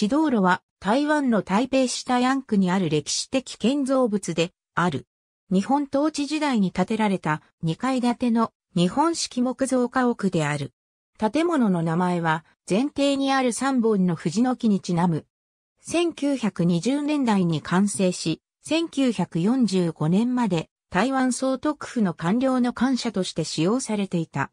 指導路は台湾の台北市大安区にある歴史的建造物である。日本統治時代に建てられた2階建ての日本式木造家屋である。建物の名前は前提にある3本の藤の木にちなむ。1920年代に完成し、1945年まで台湾総督府の官僚の官舎として使用されていた。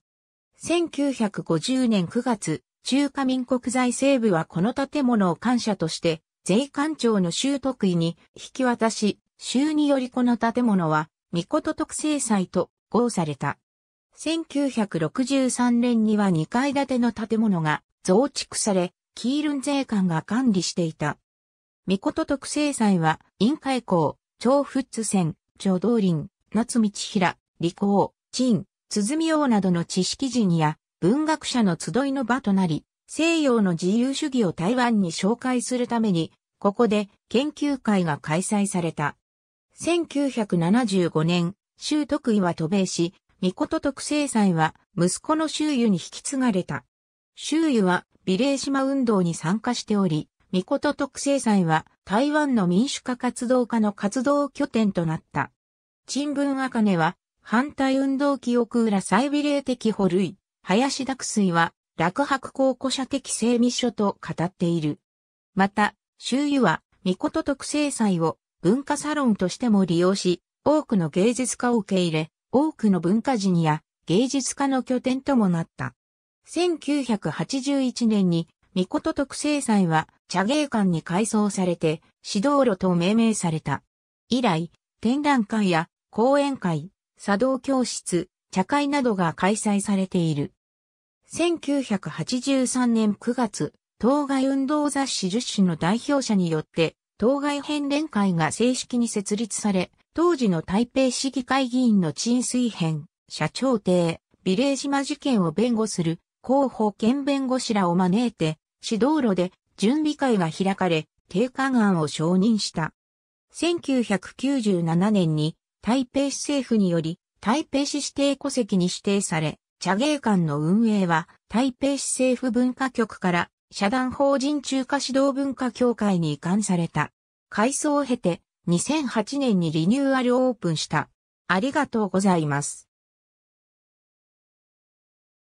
1950年9月、中華民国財政部はこの建物を感謝として、税関庁の州得位に引き渡し、州によりこの建物は、御事特制祭と号された。1963年には2階建ての建物が増築され、キールン税関が管理していた。御事特制祭は、員海港、長仏線、長道林、夏道平、利口、陳、鼓王などの知識人や文学者の集いの場となり、西洋の自由主義を台湾に紹介するために、ここで研究会が開催された。1975年、周徳井は渡米し、御事徳政祭は息子の周遊に引き継がれた。周遊は美麗島運動に参加しており、御事徳政祭は台湾の民主化活動家の活動拠点となった。陳文茜は反対運動記憶裏再美霊的保類。林濁水は、落白考古者的精密書と語っている。また、周囲は、御事特製祭を文化サロンとしても利用し、多くの芸術家を受け入れ、多くの文化人や芸術家の拠点ともなった。1981年に、御事特製祭は茶芸館に改装されて、指導路と命名された。以来、展覧会や講演会、茶道教室、茶会などが開催されている。1983年9月、当該運動雑誌10種の代表者によって、当該変連会が正式に設立され、当時の台北市議会議員の陳水編、社長邸、ビレージマ事件を弁護する広報兼弁護士らを招いて、指導路で準備会が開かれ、定款案を承認した。1997年に台北市政府により台北市指定戸籍に指定され、茶芸館の運営は台北市政府文化局から社団法人中華指導文化協会に移管された。改装を経て2008年にリニューアルオープンした。ありがとうございます。